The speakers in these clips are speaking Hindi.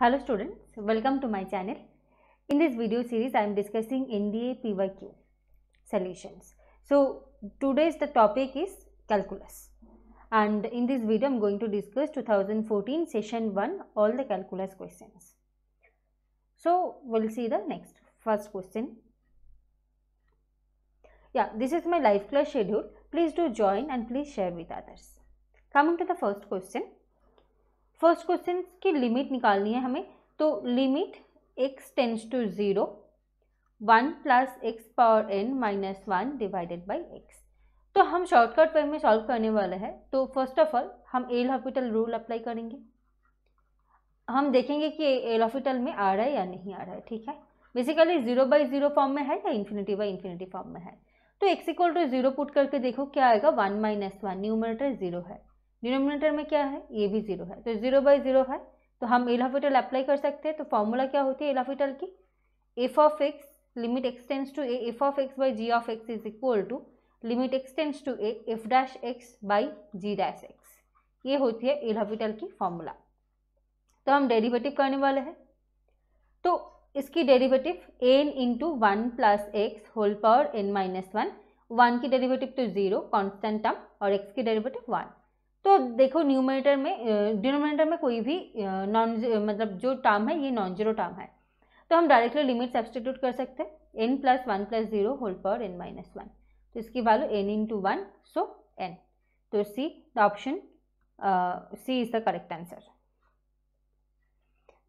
Hello students, welcome to my channel. In this video series, I am discussing NDA PYQ solutions. So, today's the topic is calculus. And in this video, I am going to discuss 2014 session 1, all the calculus questions. So, we'll see the next first question. Yeah, this is my live class schedule. Please do join and please share with others. Coming to the first question first question की लिमिट निकालनी है हमें तो limit x tends to zero one plus x power n minus one divided by x तो हम शॉर्टकट वे में सॉल्व करने वाले हैं तो फर्स्ट ऑफ ऑल हम एल हॉस्पिटल रूल अप्लाई करेंगे हम देखेंगे कि एल हॉस्पिटल में आ रहा है या नहीं आ रहा है ठीक है basically zero by zero form में है या इन्फिनिटी बाई इन्फिनिटी फॉर्म में है तो x equal to zero put करके देखो क्या आएगा one minus one numerator zero है डिनोमिनेटर में क्या है ये भी जीरो है तो जीरो बाई जीरो है तो हम एलाफिटल अप्लाई कर सकते हैं तो फॉर्मूला क्या होती है एलाफिटल की f of x limit x tends to a f of x by g of x is equal to limit x tends to a f dash x by g dash x ये होती है एलाफिटल की फॉर्मूला तो हम डेरिवेटिव करने वाले हैं तो इसकी derivative n into one plus x whole power n minus one one की डेरिवेटिव तो जीरो कॉन्स्टेंट टर्म और एक्स की डेरिवेटिव वन तो देखो न्यूमिनेटर में डिनोमिनेटर में कोई भी नॉन मतलब जो टर्म है ये नॉन जीरो टर्म है तो हम डायरेक्टली लिमिट सब्सटीट्यूट कर सकते हैं n plus one plus zero whole power n minus one तो इसकी value n into one so n तो see the option C is the correct answer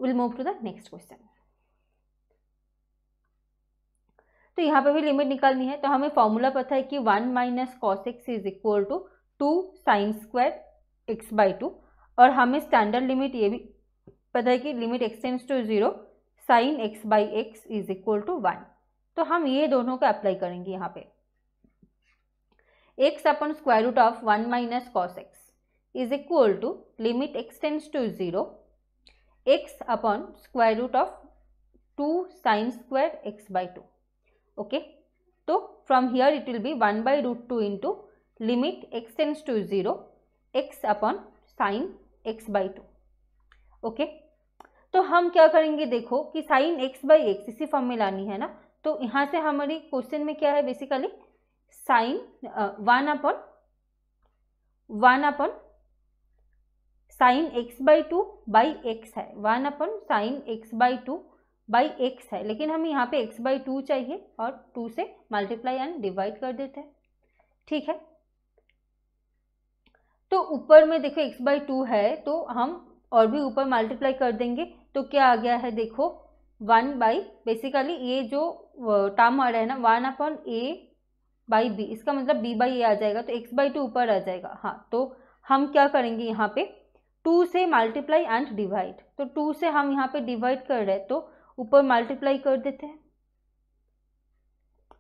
will move to the next question तो यहाँ पे भी लिमिट निकालनी है तो हमें फॉर्मूला पता है कि one minus cos x is equal to two sine square x by two और हमें स्टैंडर्ड लिमिट ये भी पता है कि limit x tends to zero sine x by x is equal to one तो हम ये दोनों को अप्लाई करेंगे यहाँ पे x upon square root of one minus cos x is equal to limit x tends to zero x upon square root of two sine square x by two okay तो from here it will be one by root two into limit x tends to zero x upon sine x by two okay तो हम क्या करेंगे देखो कि साइन एक्स बाई एक्स इसी फॉर्म में लानी है ना तो यहाँ से हमारी क्वेश्चन में क्या है basically sine one upon one upon sine x by two by x है one upon sine x by two by x है लेकिन हमें यहाँ पे एक्स बाई टू चाहिए और टू से मल्टीप्लाई एंड डिवाइड कर देते हैं ठीक है तो ऊपर में देखो एक्स बाई टू है तो हम और भी ऊपर मल्टीप्लाई कर देंगे तो क्या आ गया है देखो वन बाई बेसिकली ये जो टर्म आ रहा है ना one upon a by b इसका मतलब बी बाई ए आ जाएगा तो एक्स बाई टू ऊपर आ जाएगा हाँ तो हम क्या करेंगे यहाँ पे टू से मल्टीप्लाई एंड डिवाइड तो टू से हम यहाँ पे डिवाइड कर रहे हैं तो ऊपर मल्टीप्लाई कर देते हैं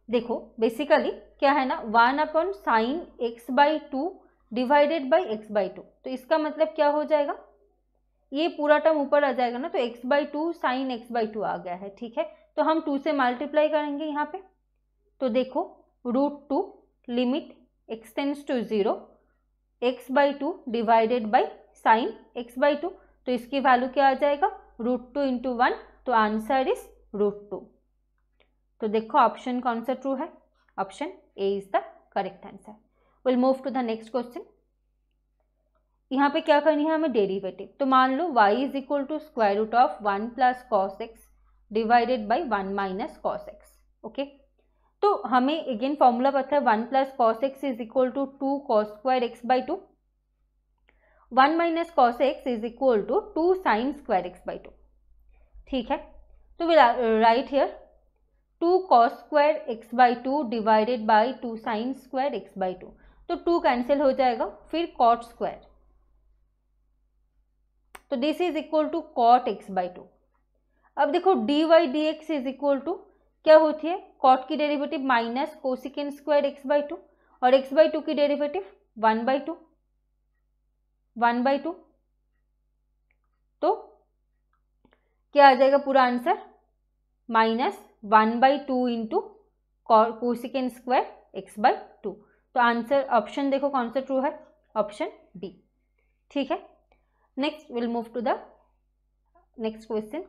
देखो बेसिकली क्या है ना one upon sine x by two divided by x by two तो इसका मतलब क्या हो जाएगा ये पूरा टर्म ऊपर आ जाएगा ना तो x by two sine x by two आ गया है ठीक है तो हम टू से मल्टीप्लाई करेंगे यहाँ पे तो देखो root two limit x tends to zero x by two divided by sine x by two तो इसकी वैल्यू क्या आ जाएगा रूट टू इंटू वन तो आंसर इज रूट टू तो देखो ऑप्शन कौन सा ट्रू है option A is the correct answer will move to the next question यहाँ पे क्या करनी है हमें डेरिवेटिव तो मान लो y is equal to square root of one plus cos x divided by one minus cos x okay तो हमें अगेन फॉर्मूला पता है one plus cos x is equal to two cos square x by two one minus cos x is equal to two sine square x by two ठीक है तो will write here two cos square x by two divided by two sine square x by two तो टू कैंसिल हो जाएगा फिर कॉट स्क्वायर तो this is equal to cot x by two अब देखो d y d x is equal to क्या होती है कॉट की derivative minus cosec square x by two और एक्स बाई टू की derivative one by two one by two तो क्या आ जाएगा पूरा answer minus one by two into cosec square x by two तो आंसर ऑप्शन देखो कौन सा ट्रू है ऑप्शन बी ठीक है next will move to the next question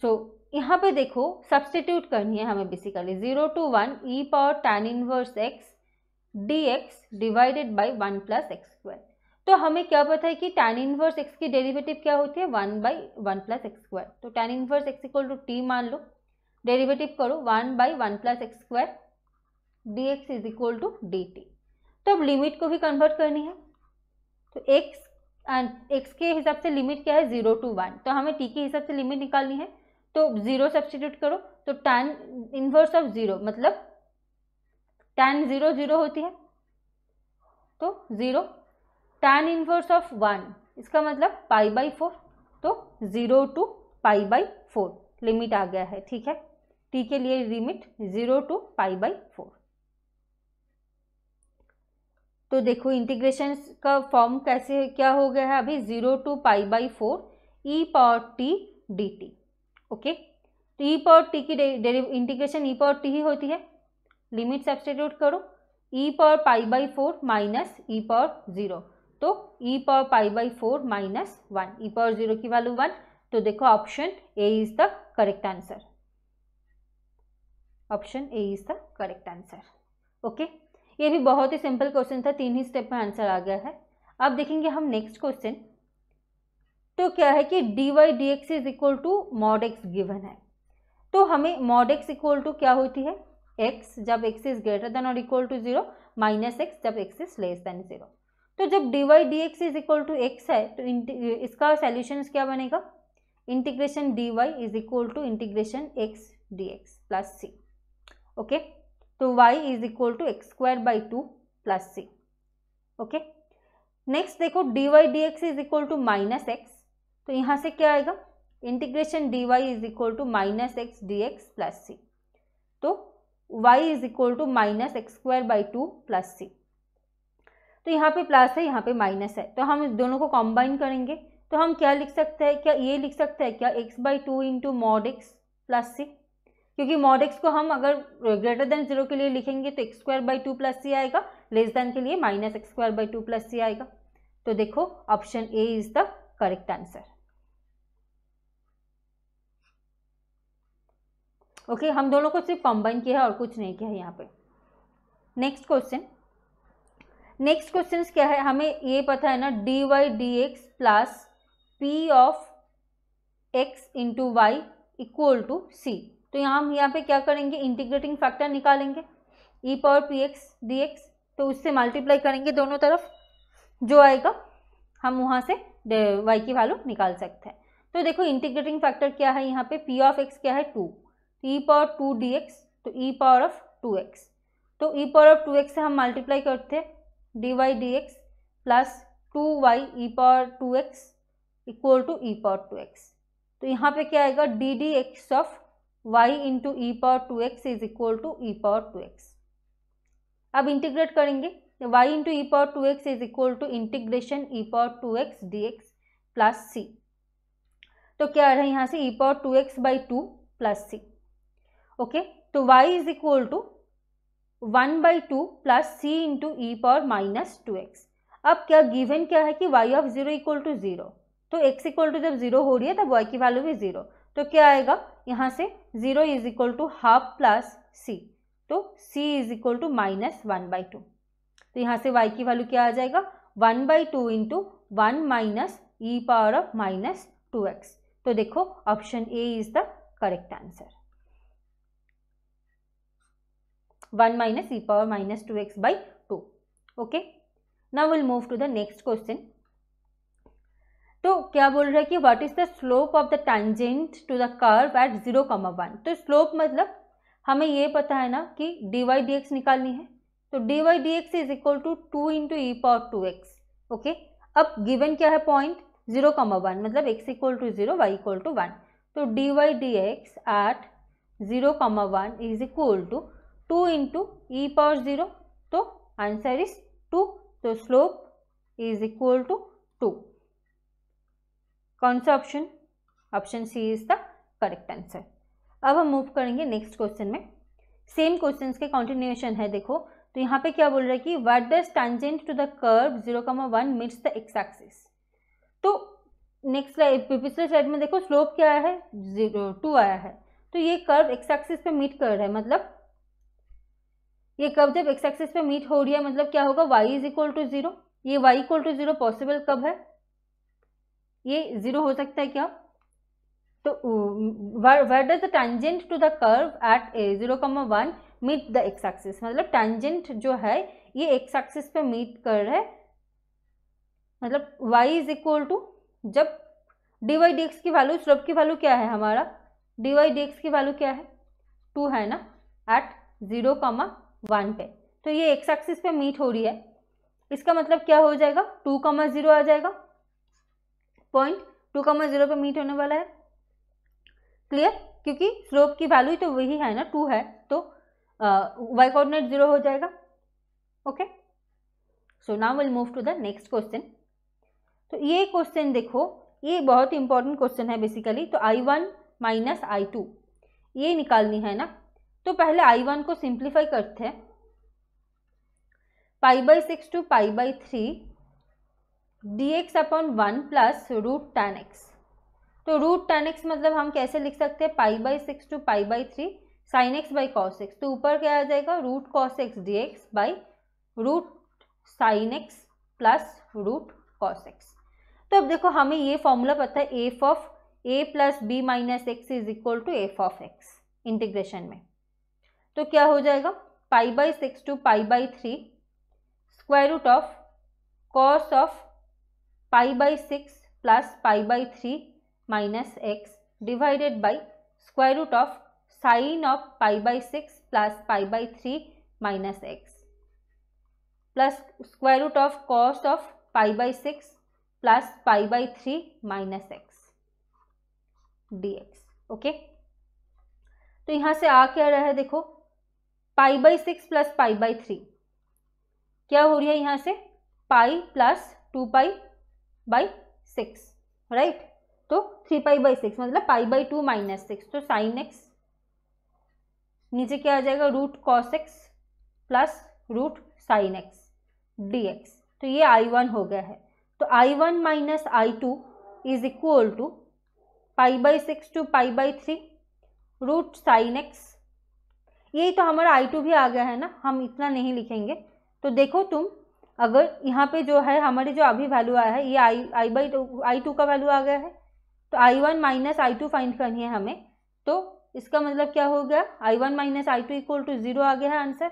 so यहाँ पे देखो सब्सटीट्यूट करनी है हमें basically zero to one e power tan inverse x d x divided by one plus x square तो हमें क्या पता है कि टेन इनवर्स एक्स की डेरिवेटिव क्या होती है one by one plus x square तो tan inverse x equal to t मान लो डेरिवेटिव करो one by one plus x square D x is equal to d t तो अब लिमिट को भी कन्वर्ट करनी है तो एक्स एक्स के हिसाब से लिमिट क्या है जीरो टू वन तो हमें टी के हिसाब से लिमिट निकालनी है तो जीरो सब्सटीट्यूट करो तो tan इन्वर्स ऑफ जीरो मतलब tan जीरो जीरो होती है तो zero tan inverse of one इसका मतलब पाई बाई फोर तो zero to pi by four limit आ गया है ठीक है टी के लिए limit zero to pi by four तो देखो इंटीग्रेशन का फॉर्म कैसे क्या हो गया है अभी zero to pi by four e power t d t okay तो ई पावर टी की इंटीग्रेशन ई पावर टी ही होती है लिमिट सब्सटीट्यूट करो e power pi by four minus e power zero तो e power pi by four minus one e power zero की वैल्यू वन तो देखो option A is the correct answer option A is the correct answer okay ये भी बहुत ही सिंपल क्वेश्चन था तीन ही स्टेप में आंसर आ गया है अब देखेंगे हम नेक्स्ट क्वेश्चन तो क्या है कि d y d x is equal to mod x given है तो हमें मॉड एक्स इक्वल टू क्या होती है एक्स जब एक्स इज ग्रेटर देन और equal to zero minus x जब x is less than zero तो जब d y d x is equal to x है तो इसका सोल्यूशन क्या बनेगा integration d y is equal to integration x d x plus c okay तो y is equal to x square by two plus c okay next देखो d y d x is equal to minus x तो यहाँ से क्या आएगा integration d y is equal to minus x d x plus सी तो y is equal to minus x square by two plus सी तो यहाँ पे प्लस है यहाँ पे माइनस है तो हम दोनों को कॉम्बाइन करेंगे तो हम क्या लिख सकते हैं क्या ये लिख सकते हैं क्या x by two into mod x plus c क्योंकि मॉड एक्स को हम अगर ग्रेटर देन जीरो के लिए लिखेंगे तो x square by two plus c आएगा लेस देन के लिए minus x square by two plus c आएगा तो देखो option A is the correct answer okay हम दोनों को सिर्फ कॉम्बाइन किया है और कुछ नहीं किया है यहाँ पे नेक्स्ट क्वेश्चन नेक्स्ट क्वेश्चन क्या है हमें ये पता है ना d y d x plus p of x into y equal to c तो यहाँ हम यहाँ पे क्या करेंगे इंटीग्रेटिंग फैक्टर निकालेंगे e power p x d x तो उससे मल्टीप्लाई करेंगे दोनों तरफ जो आएगा हम वहाँ से वाई की वैल्यू निकाल सकते हैं तो देखो इंटीग्रेटिंग फैक्टर क्या है यहाँ पे पी ऑफ एक्स क्या है two e power two d x तो e power of two x तो e power of two x से हम मल्टीप्लाई करते हैं d y d x plus two y e power two x equal to e power two x तो यहाँ पे क्या आएगा d d x of y into e power two x is equal to e power two x अब इंटीग्रेट करेंगे y into e power two x is equal to integration e power two x d x plus सी तो क्या आ रहा है यहाँ से e power two x by two plus c okay तो y is equal to one by two plus c into e power minus two x अब क्या गिवन क्या है कि y of zero equal to zero तो x इक्वल टू जब जीरो हो रही है तब y की वैल्यू भी जीरो तो क्या आएगा यहाँ से zero is equal to half plus सी तो c is equal to minus one by two तो यहाँ से y की वैल्यू क्या आ जाएगा one by two into one minus e power of minus two x तो देखो option A is the correct answer one minus e power minus two x by two okay now will move to the next question क्या बोल रहा है कि what is the slope of the tangent to the curve at zero comma one तो स्लोप मतलब हमें ये पता है ना कि डी वाई डी एक्स निकालनी है तो d y d x is equal to two into e power two x okay अब गिवन क्या है पॉइंट जीरो कमा वन मतलब x equal to zero y equal to one तो d y d x at zero comma one is equal to two into e power zero तो आंसर इज टू तो slope is equal to two कौन सा option option C is the correct answer अब हम मूव करेंगे नेक्स्ट क्वेश्चन में सेम क्वेश्चन के कॉन्टिन्यूएशन है देखो तो यहाँ पे क्या बोल रहा है कि what does tangent to the curve zero comma one meets the x axis तो नेक्स्ट स्लाइड पिछले स्लाइड में देखो स्लोप क्या आया है जीरो टू आया है तो ये कर्व एक्स एक्सिस पे मीट कर रहा है मतलब ये कर्व जब एक्स एक्सिस पे मीट हो रही है मतलब क्या होगा y is equal to zero ये y equal to zero possible कब है ये जीरो हो सकता है क्या तो where does the tangent to the curve at a zero comma one meet the x axis मतलब टेंजेंट जो है ये एक्स एक्सिस पे मीट कर रहा है मतलब वाई इज इक्वल टू जब डी वाई डी एक्स की वैल्यू स्लोप की वैल्यू क्या है हमारा डी वाई डी एक्स की वैल्यू क्या है टू है ना एट जीरो कॉमा वन पे तो ये एक्स एक्सिस पे मीट हो रही है इसका मतलब क्या हो जाएगा टू कॉमा जीरो आ जाएगा पॉइंट टू कमा जीरो पर मीट होने वाला है क्लियर क्योंकि स्लोप की वैल्यू तो वही है ना टू है तो वाई कोऑर्डिनेट जीरो हो जाएगा okay so now will move to the next question तो ये क्वेश्चन देखो ये बहुत इंपॉर्टेंट क्वेश्चन है बेसिकली तो I one minus I two ये निकालनी है ना तो पहले आई वन को सिंप्लीफाई करते हैं pi by six two pi by three d x upon one plus root tan x तो रूट टेन एक्स मतलब हम कैसे लिख सकते हैं pi by six two pi by three sin x by cos x तो ऊपर क्या आ जाएगा root cos x d x by root sin x plus root cos x तो अब देखो हमें ये फॉर्मूला पता है f of a plus b minus x is equal to f of x integration में तो क्या हो जाएगा pi by six two pi by three square root of cos of pi by six plus pi by three minus x divided by square root of sin of pi by six plus pi by three minus x plus square root of cos of pi by six plus pi by three minus x d x okay तो यहां से आ क्या रहा है देखो pi by six plus pi by three क्या हो रही है यहां से pi plus two pi by six right तो थ्री पाई बाई सिक्स मतलब pi by two minus six तो साइन एक्स नीचे क्या आ जाएगा root cos x plus root sin x d x तो ये आई वन हो गया है तो I one minus I two is equal to pi by six two pi by three root sin x यही तो हमारा आई टू भी आ गया है ना हम इतना नहीं लिखेंगे तो देखो तुम अगर यहाँ पे जो है हमारी जो अभी वैल्यू आया है ये I I by two I two का वैल्यू आ गया है तो I one minus I two find करनी है हमें तो इसका मतलब क्या हो गया I one minus I two equal to zero आ गया है answer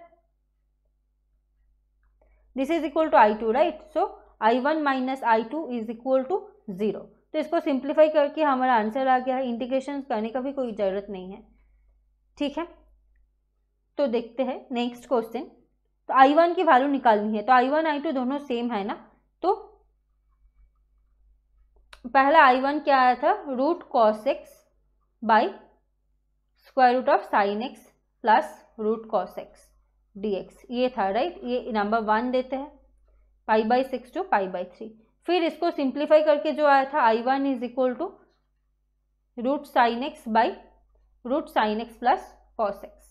this is equal to I two right so I one minus I two is equal to zero तो इसको सिंप्लीफाई करके हमारा आंसर आ गया है इंटीग्रेशन करने का भी कोई ज़रूरत नहीं है ठीक है तो देखते हैं नेक्स्ट क्वेश्चन तो आई वन की वैल्यू निकालनी है तो आई वन आई टू दोनों सेम है ना तो पहला आई वन क्या आया था root cos x by square root of sin x plus root cos x d x ये था राइट ये नंबर वन देते हैं pi by six two pi by three फिर इसको सिंप्लीफाई करके जो आया था I one is equal to root sin x by root sin x plus cos x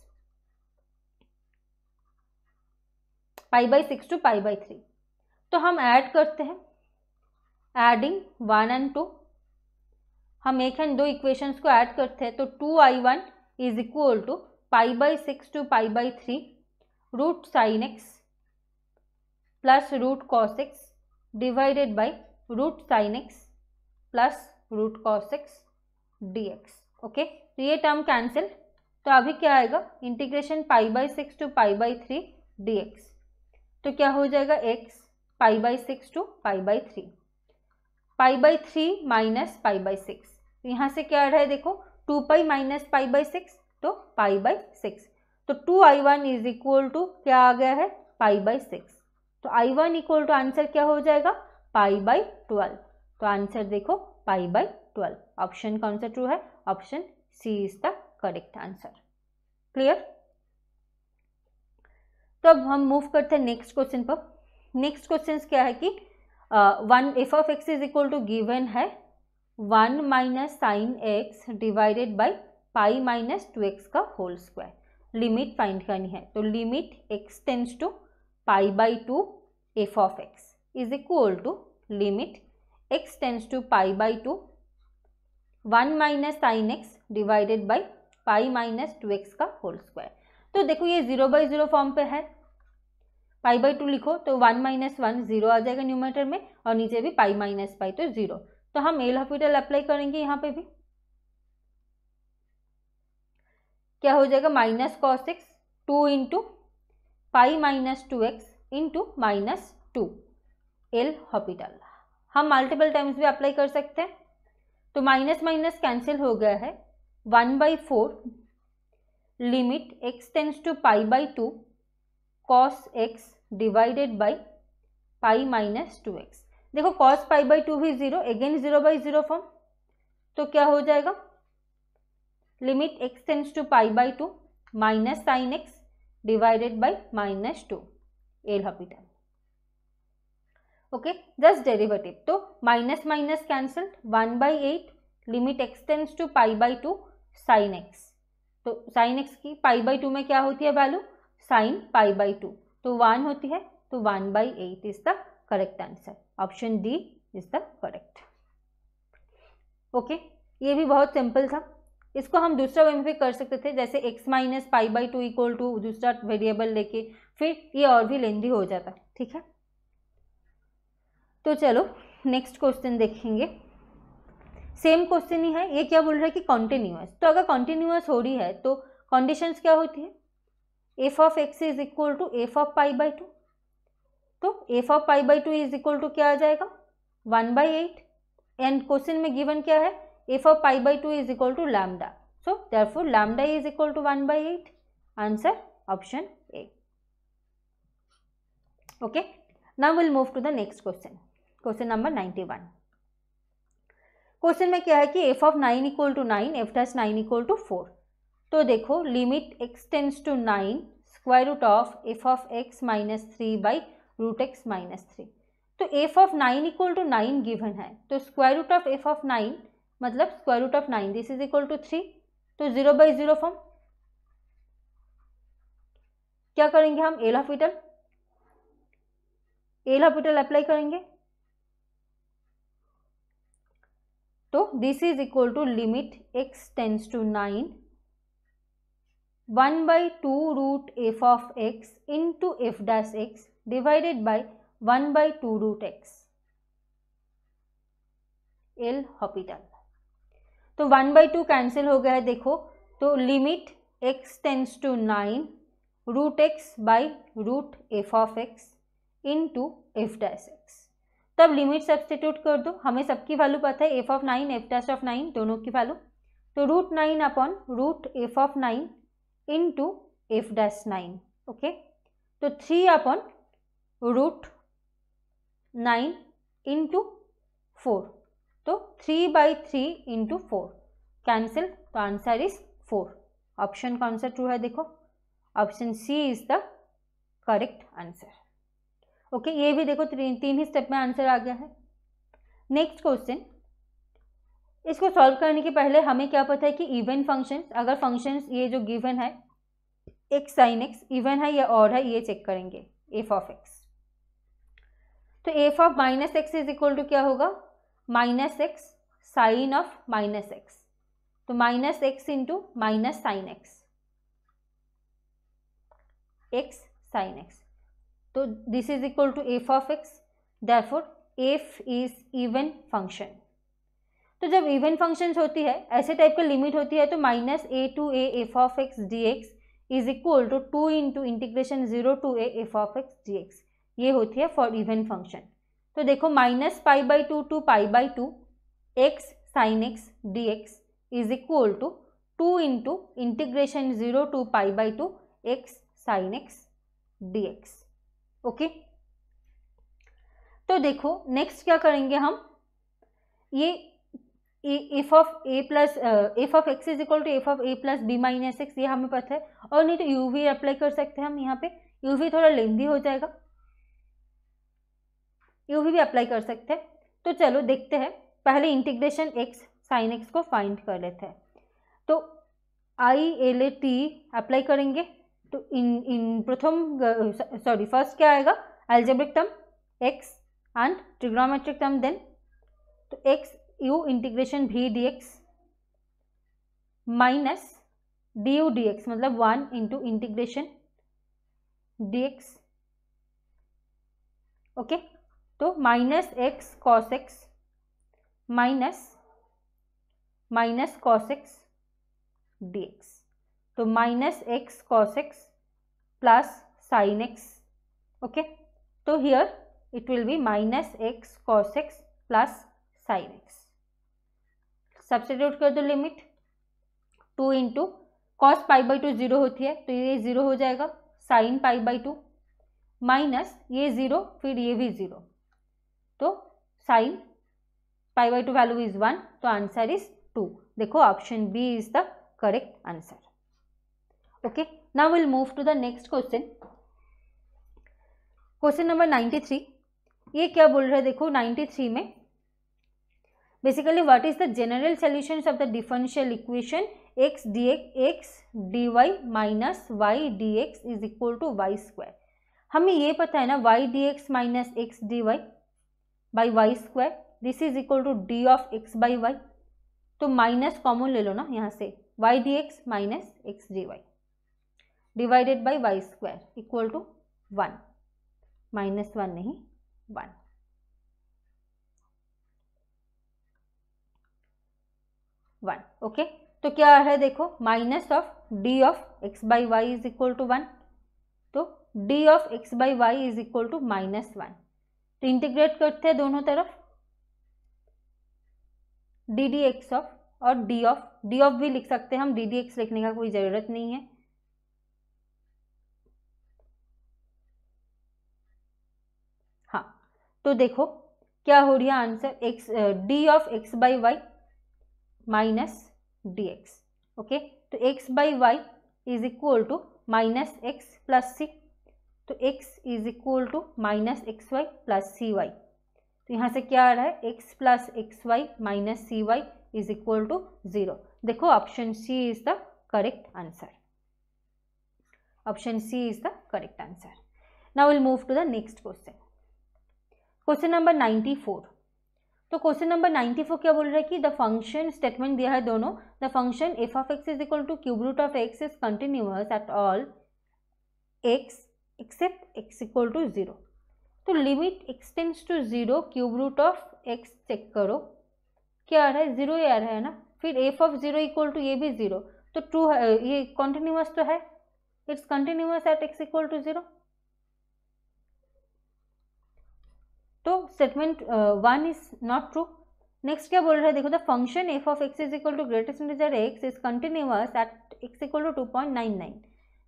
pi by six two pi by three तो हम ऐड करते हैं एडिंग वन एंड टू हम एक एंड दो इक्वेशंस को ऐड करते हैं तो two I one is equal to pi by six two pi by three root sin x plus root cos x divided by root sin x plus root cos x d x okay तो ये टर्म कैंसिल तो अभी क्या आएगा integration pi by six two pi by three d x तो क्या हो जाएगा x pi by six two pi by three pi by three minus pi by six तो यहाँ से क्या आ रहा है देखो two pi minus pi by six तो पाई बाई सिक्स तो two I one is equal to क्या आ गया है पाई बाई सिक्स तो I one equal to answer क्या हो जाएगा पाई बाई ट्वेल्व तो आंसर देखो पाई बाई ट्वेल्व ऑप्शन कौन सा ट्रू है option C is the correct answer clear तो अब हम मूव करते हैं नेक्स्ट क्वेश्चन पर नेक्स्ट क्वेश्चन क्या है कि one f of x is equal to given है one minus sign x divided by pi minus two x का होल स्क्वायर लिमिट फाइंड करनी है तो limit x tends to pi by two f of x is equal to limit x tends to pi by two one minus sign x divided by pi minus two x का होल स्क्वायर तो देखो ये जीरो बाई जीरो फॉर्म पे है पाई बाई टू लिखो तो वन माइनस वन जीरो आ जाएगा न्यूमेटर में और नीचे भी पाई माइनस पाई तो जीरो तो हम एल हॉस्पिटल अप्लाई करेंगे यहाँ पे भी क्या हो जाएगा minus cos x two into pi minus two x into minus two L'Hopital हम मल्टीपल टाइम्स भी अप्लाई कर सकते हैं तो माइनस माइनस कैंसिल हो गया है one by four limit x tends to pi by 2 cos x divided by pi minus 2x देखो cos pi by 2 भी zero again zero by zero form तो क्या हो जाएगा limit x tends to pi by two minus sign x divided by minus two L'Hopital okay just derivative तो minus minus cancelled one by eight limit x tends tends to pi by two sine x तो साइन एक्स की पाई बाई टू में क्या होती है value sine pi by two तो वन होती है तो one by eight is the correct answer option D is the correct okay ये भी बहुत सिंपल था इसको हम दूसरा वे में भी कर सकते थे जैसे x minus pi by two equal to दूसरा वेरिएबल लेके फिर ये और भी लेंदी हो जाता ठीक है तो चलो नेक्स्ट क्वेश्चन देखेंगे सेम क्वेश्चन ही है ये क्या बोल रहा है कि कॉन्टिन्यूस तो अगर कॉन्टिन्यूस हो रही है तो कंडीशंस क्या होती है f of x is equal to f of pi by two तो f of pi by two is equal to क्या आ जाएगा one by eight and question में गिवन क्या है f of pi by two is equal to lambda so four lambda is equal to one by eight answer option A now will move to the next question question number number one question में क्या है कि f of nine equal to nine f dash nine equal to four तो देखो limit x tends to nine square root of f of x minus three by root x minus three तो f of nine equal to nine given है तो square root of f of nine मतलब square root of nine this is equal to three तो जीरो बाई जीरो फॉर्म क्या करेंगे हम L Hôpital L'Hopital apply करेंगे तो this is equal to limit x tends to nine one by two root f of x into f dash x divided by one by two root x L'Hopital तो वन बाई टू कैंसिल हो गया है देखो तो limit x tends to nine root x by root f of x into f dash x तब लिमिट सब्सटीट्यूट कर दो हमें सबकी वैल्यू पता है f of nine f dash of nine दोनों की वैल्यू तो root nine upon root f of nine into f dash nine okay तो three upon root nine into four तो three by three into four cancel तो आंसर इज फोर ऑप्शन कौन सा ट्रू है देखो option C is the correct answer okay ये भी देखो तीन तीन ही स्टेप में आंसर आ गया है नेक्स्ट क्वेश्चन इसको सॉल्व करने के पहले हमें क्या पता है कि इवन फंक्शंस अगर फंक्शंस ये जो गिवन है एक्स साइन एक्स इवन है या और है ये चेक करेंगे एफ ऑफ एक्स तो f of minus x is equal to क्या होगा minus x sine of minus x तो minus x into minus sign x x sine x तो this is equal to f of x therefore f is even function तो जब इवन फंक्शंस होती है ऐसे टाइप का लिमिट होती है तो minus a to a f of x d x is equal to two into integration zero to a f of x d x ये होती है फॉर इवन फंक्शन तो देखो minus pi by two to pi by two x sine x d x is equal to two into integration zero to pi by two x sine x d x okay तो देखो नेक्स्ट क्या करेंगे हम ये f of a plus f of x is equal to f of a plus b minus x ये हमें पता है और नहीं तो यू वी अप्लाई कर सकते हैं हम यहाँ पे यू वी थोड़ा लेंदी हो जाएगा यू वी भी अप्लाई कर सकते हैं तो चलो देखते हैं पहले इंटीग्रेशन एक्स साइन एक्स को फाइंड कर लेते हैं तो I L A T apply करेंगे तो इन इन प्रथम सॉरी फर्स्ट क्या आएगा algebraic term x and trigonometric term then तो एक्स यू इंटीग्रेशन भी d x minus d u d x मतलब one into integration d x okay तो minus x cos x minus minus cos x d x तो minus x cos x plus sine x okay तो here will be minus x cos x plus sine x सबसे सब्सिट्यूट कर दो limit two into cos pi by two zero होती है तो ये जीरो हो जाएगा sine pi by two minus ये जीरो फिर ये भी जीरो तो sine pi by two value is one तो आंसर इज टू देखो option B is the correct answer okay now we'll move to the next question question number 93 ये क्या बोल रहा है देखो 93 में basically what is the general solution of the differential equation x d x x d y minus y d x is equal to y square हमें ये पता है ना y d x minus x d y by y square this is equal to d of x by y तो माइनस कॉमन ले लो ना यहाँ से Y d x minus x d y divided by y square equal to one minus one नहीं वन वन ओके तो क्या है देखो minus of d of x by y is equal to one तो d of x by y is equal to minus one तो इंटीग्रेट करते हैं दोनों तरफ डी डी एक्स ऑफ और डी ऑफ डी ऑफ भी लिख सकते हैं हम डी डी एक्स लिखने का कोई ज़रूरत नहीं है तो देखो क्या हो रहा answer x d of x by y minus d x okay तो x by y is equal to minus x plus सी तो x is equal to minus x y plus C y तो यहाँ से क्या आ रहा है x plus x y minus C y is equal to zero देखो option C is the correct answer option C is the correct answer now will move to the next question question number ninety four तो क्वेश्चन नंबर नाइन्टी फोर क्या बोल रहा है कि द फंक्शन स्टेटमेंट दिया है दोनों the function f of x is equal to cube root of x is continuous at all x except x equal to zero तो limit x tends to zero cube root of x check करो क्या आ रहा है ज़ीरो ही आ रहा है ना फिर f of zero equal to ये भी ज़ीरो तो टू ये कंटिन्यूअस तो है it's continuous at x equal to zero तो statement one is not true next क्या बोल रहा है देखो the function f of x is equal to greatest integer x is continuous at x equal to two point nine nine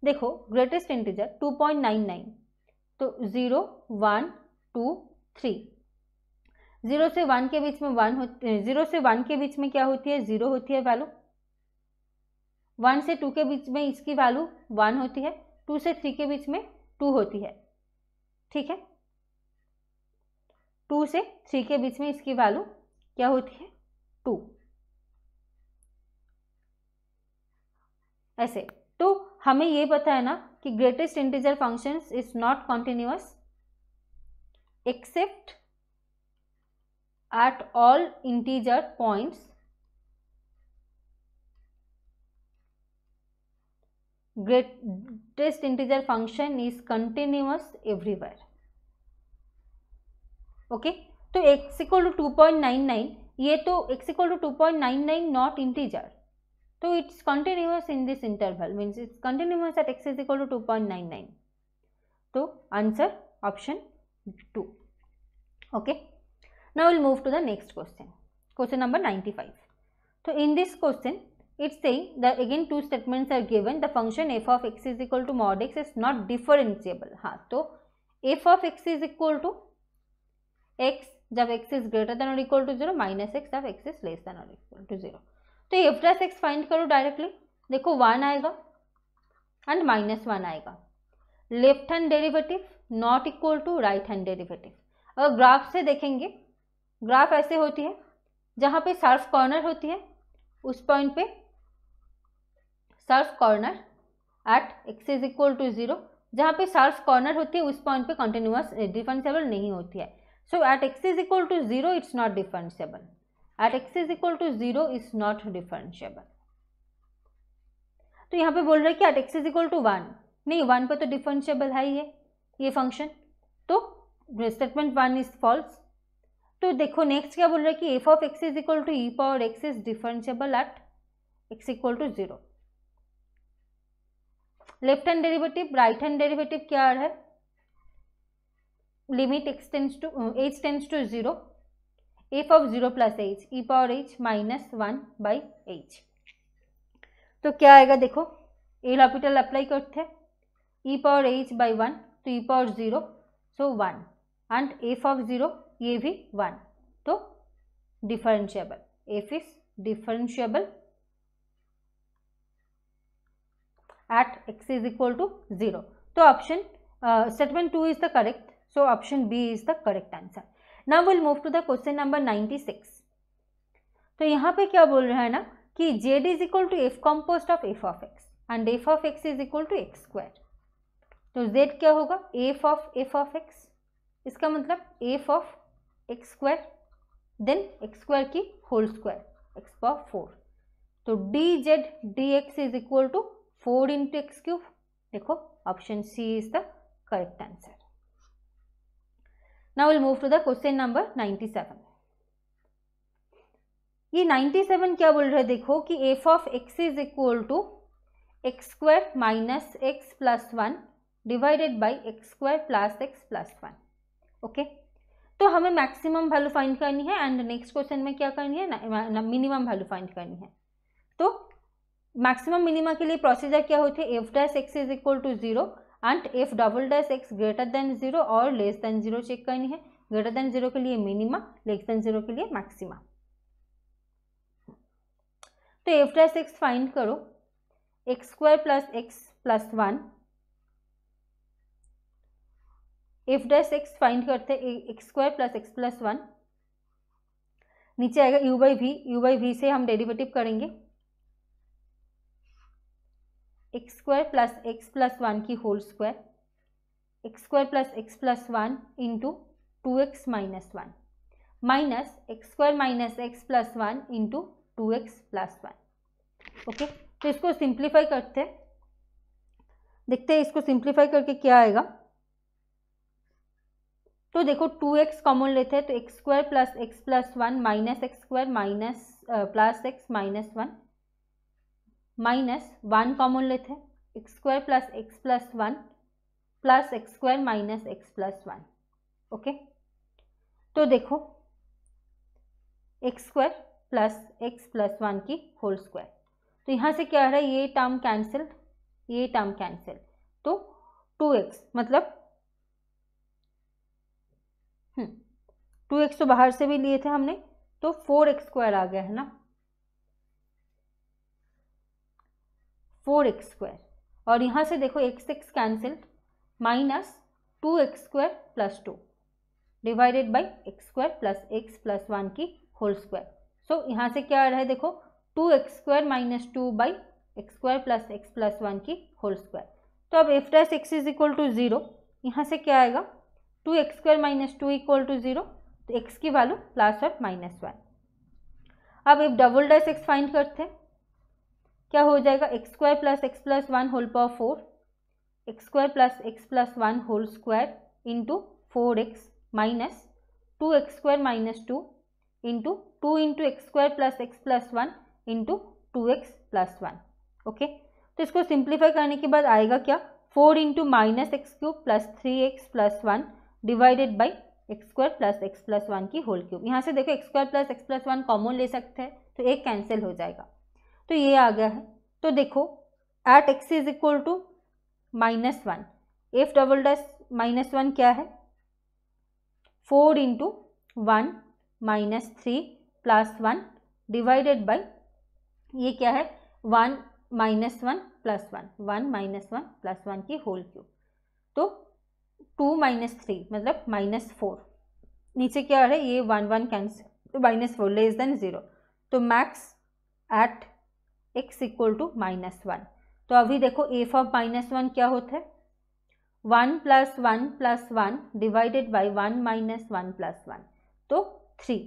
देखो greatest integer two point nine nine तो zero one two three zero से वन के बीच में वन होती ज़ीरो से वन के बीच में क्या होती है ज़ीरो होती है वैल्यू वन से टू के बीच में इसकी वैल्यू वन होती है टू से थ्री के बीच में टू होती है ठीक है टू से थ्री के बीच में इसकी वैल्यू क्या होती है टू ऐसे तो हमें ये पता है ना कि greatest integer function is not continuous except at all integer points greatest integer function is continuous everywhere Okay, so x equal to 2.99. Point nine nine ये तो x equal to two point nine nine not integer तो it's continuous in this interval means it's continuous at x is equal okay now we'll move to the next question question number 95 so in this question it's saying that again two statements are given the function f of x is equal to mod x is not differentiable So f of x is equal to x जब एक्स इज ग्रेटर देन और equal to zero minus x जब एक्स इज लेस देन और इक्वल टू जीरो तो एफ डैश एक्स फाइंड करो डायरेक्टली देखो वन आएगा एंड माइनस वन आएगा left hand derivative not equal to right hand derivative अगर ग्राफ से देखेंगे ग्राफ ऐसे होती है जहाँ पे सर्फ कॉर्नर होती है उस पॉइंट पे sharp corner at x is equal to zero जहाँ पे सर्फ कॉर्नर होती है उस पॉइंट पे कंटिन्यूस डिफेंसेबल नहीं होती है So at x is equal to 0, it's not differentiable. At x is equal to 0 is not differentiable. तो यहाँ पे बोल रहे हैं कि at x is equal to one नहीं वन पर तो डिफरेंशियबल है ही है ये फंक्शन तो स्टेटमेंट वन इज फॉल्स तो देखो नेक्स्ट क्या बोल रहा है कि f of x is equal to e power x is differentiable at x equal to zero left hand derivative right hand derivative क्या है limit x tends to uh, h tends to 0 f of 0 plus h e power h minus 1 by h तो क्या आएगा देखो ए लॉपिटल अप्लाई करते हैं e power h by one तो e power zero so one and f of zero ये भी वन तो differentiable f is differentiable at x is equal to zero तो option statement two is the correct So option B is the correct answer. Now we'll move to the question number 96. तो यहाँ पे क्या बोल रहा है ना कि z is equal to f composite of f of x and f of x is equal to x square तो जेड क्या होगा f of f of x इसका मतलब f of x square then x square की whole square x power four तो d z d x is equal to four into x cube देखो option C is the correct answer Now we'll move to the question number 97. ये 97 क्या बोल रहे हैं देखो कि f of x is equal to x square minus x plus one divided by x square plus x plus one okay तो हमें मैक्सिमम वैल्यू फाइंड करनी है एंड नेक्स्ट क्वेश्चन में क्या करनी है मिनिमम वैल्यू फाइंड करनी है तो मैक्सिमम मिनिमा के लिए प्रोसीजर क्या होते हैं f dash x is equal to zero and if double dash x greater than zero और लेस देन जीरो चेक करनी है ग्रेटर देन जीरो के लिए मिनिमा लेस देन जीरो के लिए मैक्सिमा तो एफ डैश एक्स फाइंड करो x square plus x plus one f dash x find करते x square plus x plus one नीचे आएगा u by v u by v से हम डेरिवेटिव करेंगे x square plus x plus one की whole square x square plus x plus one into two x minus one minus x square minus x plus one into two x plus one okay तो इसको सिंप्लीफाई करते हैं देखते हैं इसको सिंप्लीफाई करके क्या आएगा तो देखो टू एक्स कॉमन लेते हैं तो x square plus x plus one minus x square minus plus x minus one minus one common लेते हैं x square plus x plus one plus x square minus x plus one okay तो देखो x square plus x plus one की होल स्क्वायर तो यहाँ से क्या रहा है ये टर्म कैंसिल ये टर्म कैंसिल तो टू एक्स मतलब टू हम्म, एक्स तो बाहर से भी लिए थे हमने तो फोर एक्स स्क्वायर आ गया है ना फोर एक्स स्क्वायर और यहाँ से देखो x x cancelled minus two x square plus two divided by x square plus x plus one की होल स्क्वायर सो यहाँ से क्या आ रहा है देखो two x square minus two by x square plus x plus one की होल स्क्वायर तो अब f dash x is equal to zero यहाँ से क्या आएगा two x square minus two equal to zero तो एक्स की वैल्यू प्लस और माइनस वन अब f double dash x find करते हैं क्या हो जाएगा x square plus x plus one whole power four x square plus x plus one whole square into four x minus two x square minus two into two into x square plus x plus one into two x plus one okay तो इसको सिंप्लीफाई करने के बाद आएगा क्या four into minus x cube plus three x plus one divided by x square plus x plus one की होल क्यूब यहाँ से देखो x square plus x plus one common ले सकते हैं तो एक कैंसिल हो जाएगा तो ये आ गया है तो देखो at x is equal to minus one f double dash minus one क्या है four into one minus three plus one divided by ये क्या है one minus one plus one one minus one plus one की होल क्यूब तो टू माइनस थ्री मतलब माइनस फोर नीचे क्या है ये वन वन कैंसिल तो minus four less than zero तो max at x equal to minus one तो अभी देखो एफ ऑफ माइनस वन क्या होता है one plus one plus one divided by one minus one plus one तो three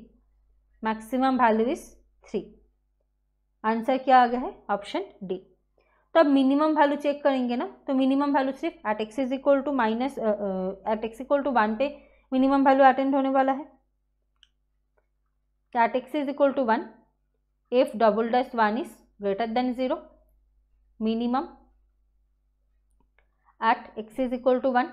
maximum value is three answer क्या आ गया है ऑप्शन डी तो अब मिनिमम वैल्यू चेक करेंगे ना तो मिनिमम वैल्यू सिर्फ at x is equal to minus at x equal to one पे मिनिमम वैल्यू अटेंड होने वाला है at x is equal to one f double dash one is greater than 0 minimum at x is equal to 1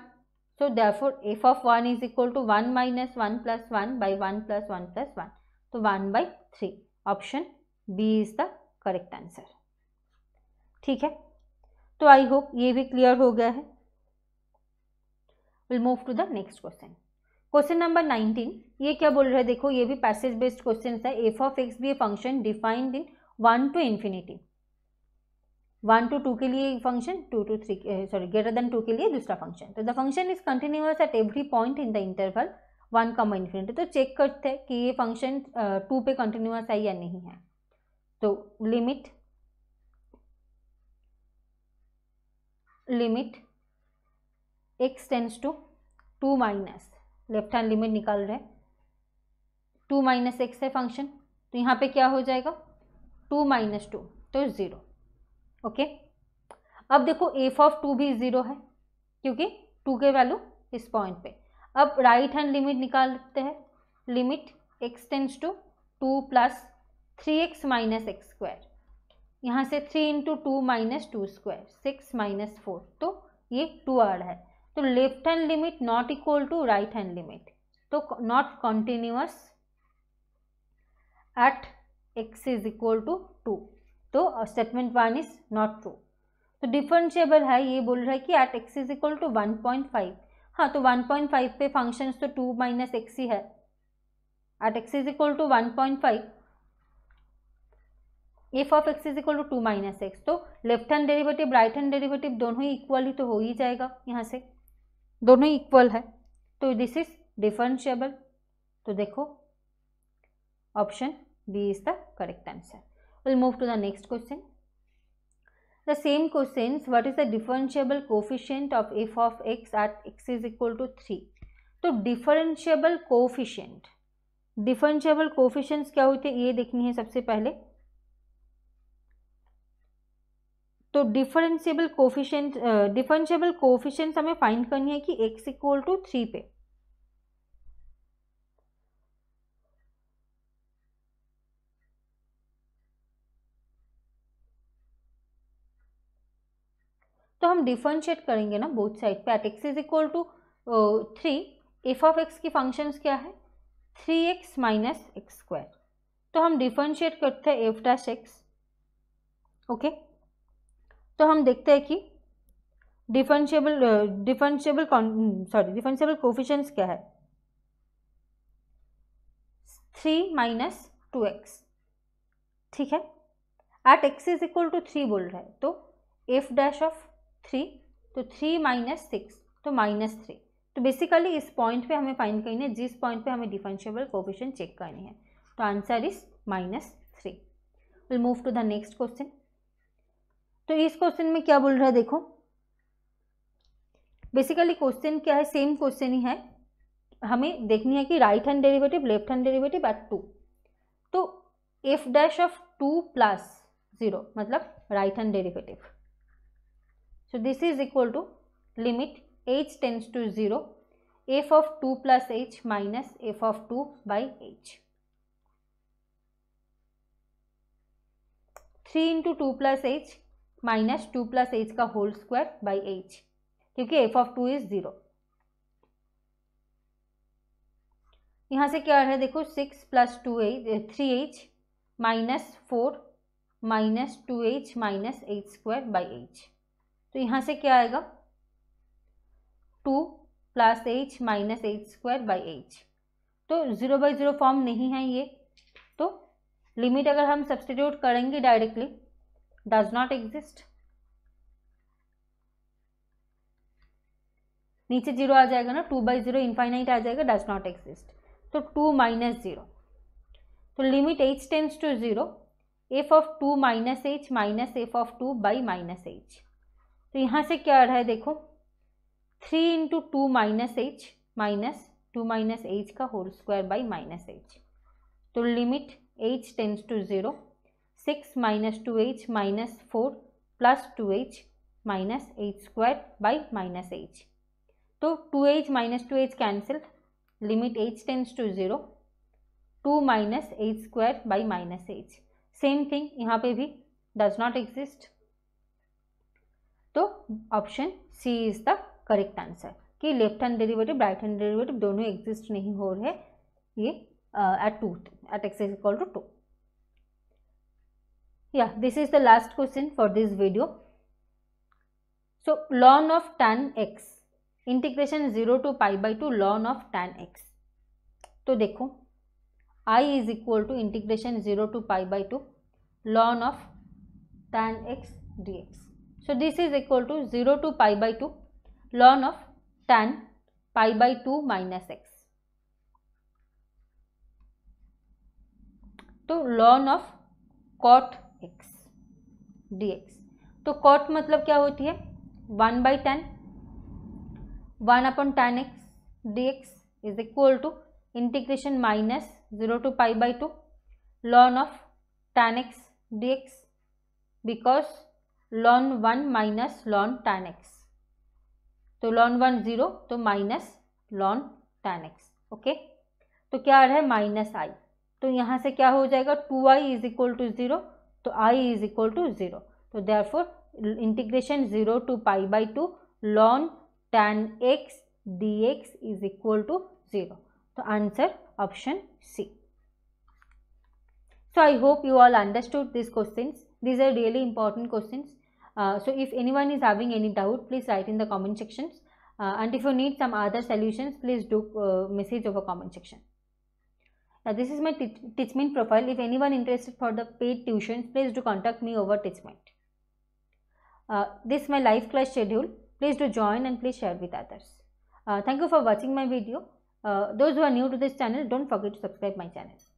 so therefore f of one is equal to one minus one plus one by one plus one plus 1 so 1 by 3 option b is the correct answer ठीक है तो आई होप ये भी क्लियर हो गया है will move to the next question question number nineteen ये क्या बोल रहे हैं देखो ये भी पैसेज बेस्ड क्वेश्चन है f of x be a function defined in one to infinity one to two के लिए function two to three sorry greater than two के लिए दूसरा फंक्शन तो the function is continuous at every point in the interval one comma infinity तो चेक करते हैं कि ये फंक्शन टू पे कंटिन्यूअस है या नहीं है तो limit limit x tends to two minus left hand limit निकाल रहे टू माइनस एक्स है फंक्शन तो यहाँ पे क्या हो जाएगा टू माइनस टू तो ज़ीरो ओके अब देखो एफ ऑफ टू भी ज़ीरो है क्योंकि टू के वैल्यू इस पॉइंट पे अब राइट हैंड लिमिट निकालते हैं limit x tends to two plus three x minus x square यहाँ से three into two minus two square six minus four तो ये टू आर है तो left hand limit not equal to right hand limit तो not continuous at x is equal to two तो statement one is not true तो डिफरेंशियबल है ये बोल रहा है कि at x is equal to one point five हाँ तो वन पॉइंट फाइव पे फंक्शन तो टू माइनस एक्स ही है at x is equal to one point five f of x is equal to two minus x तो left hand derivative right hand derivative दोनों ही इक्वल ही तो हो ही जाएगा यहाँ से दोनों ही इक्वल है तो दिस इज डिफरेंशियबल तो देखो option B is the correct answer. We'll move to the next question. The same questions. what is the differentiable coefficient of f of x at x is equal to three? तो differentiable coefficient, differentiable coefficients क्या होते हैं ये देखनी है सबसे पहले तो डिफरेंशियबल कोफिशियंट डिफरेंशियबल कोफिशियंट हमें फाइंड करनी है कि x इक्वल टू थ्री पे तो हम डिफ्रेंशिएट करेंगे ना बोथ साइड पे at x is equal to three f of x की फंक्शंस क्या है three x minus x square तो हम डिफ्रेंशिएट करते हैं एफ डैश एक्स ओके तो हम देखते हैं कि differentiable differentiable sorry differentiable coefficients क्या है थ्री माइनस टू एक्स ठीक है at x is equal to three बोल रहा है तो एफ डैश ऑफ थ्री तो थ्री माइनस सिक्स तो माइनस थ्री तो बेसिकली इस पॉइंट पे हमें फाइंड करनी है जिस पॉइंट पे हमें डिफरेंशियबल कोपिशन चेक करनी है तो answer is minus three will move to the next question तो इस क्वेश्चन में क्या बोल रहा है देखो बेसिकली क्वेश्चन क्या है सेम क्वेश्चन ही है हमें देखनी है कि right hand derivative left hand derivative at two तो f dash of two plus zero मतलब right hand derivative So this is equal to limit h tends to 0 f of 2 plus h minus f of 2 by h. 3 into two plus h minus two plus h का होल स्क्वायर बाई एच क्योंकि f of two is zero यहां से क्या है देखो six plus two h three h minus four minus two h minus h square by h तो यहाँ से क्या आएगा two plus h minus h square by h तो ज़ीरो बाई ज़ीरो फॉर्म नहीं है ये तो लिमिट अगर हम सब्सटीट्यूट करेंगे डायरेक्टली डज नॉट एग्जिस्ट नीचे जीरो आ जाएगा ना टू बाई ज़ीरो इन्फाइनाइट आ जाएगा डज नॉट एग्जिस्ट तो टू माइनस ज़ीरो तो limit h tends to zero f of two minus h minus f of two by minus h तो यहाँ से क्या आ रहा है देखो three into two minus h minus two minus h का whole square by minus h तो limit h tends to zero six minus two h minus four plus two h minus h square by minus h तो two h minus two h cancel limit h tends to zero two minus h square by minus h same thing यहाँ पे भी डज नॉट एग्जिस्ट तो option C is the correct answer कि left hand derivative right hand derivative दोनों एग्जिस्ट नहीं हो रहे ये at two at x equal to two या this is the last question for this video so ln of tan x integration zero to pi by two ln of tan x तो देखो I is equal to integration zero to pi by two ln of tan x d x So this is equal to 0 to pi by 2 ln of tan pi by 2 minus x. तो ln of cot x d x तो कॉट मतलब क्या होती है one by tan one upon tan x d x is equal to integration minus zero to pi by two ln of tan x d x because ln one minus ln tan x तो लॉन वन ज़ीरो तो minus ln tan x okay तो क्या आ रहा है माइनस आई तो यहाँ से क्या हो जाएगा two I is equal to zero तो I is equal to zero तो for integration zero to pi by two ln tan x d x is equal to zero तो answer option C so I hope you all understood this question these are really important question Uh, so if anyone is having any doubt, please write in the comment sections. Uh, and if you need some other solutions, please do uh, message over comment section. Now this is my Teachmint profile. If anyone interested for the paid tuition, please do contact me over Teachmint. Uh, this is my live class schedule. Please do join and please share with others. Uh, thank you for watching my video. those who are new to this channel, don't forget to subscribe my channel.